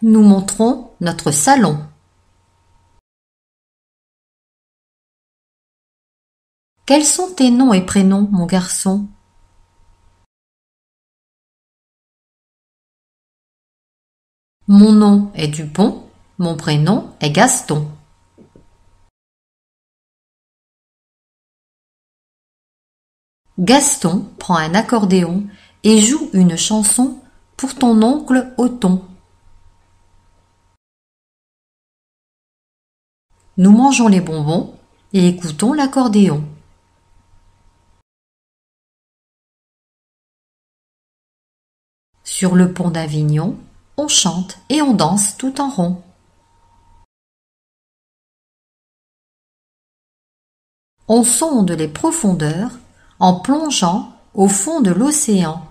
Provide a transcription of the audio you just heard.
Nous montrons notre salon. Quels sont tes noms et prénoms, mon garçon? Mon nom est Dupont, mon prénom est Gaston. Gaston prend un accordéon et joue une chanson pour ton oncle Othon. Nous mangeons les bonbons et écoutons l'accordéon. Sur le pont d'Avignon, on chante et on danse tout en rond. On sonde les profondeurs en plongeant au fond de l'océan.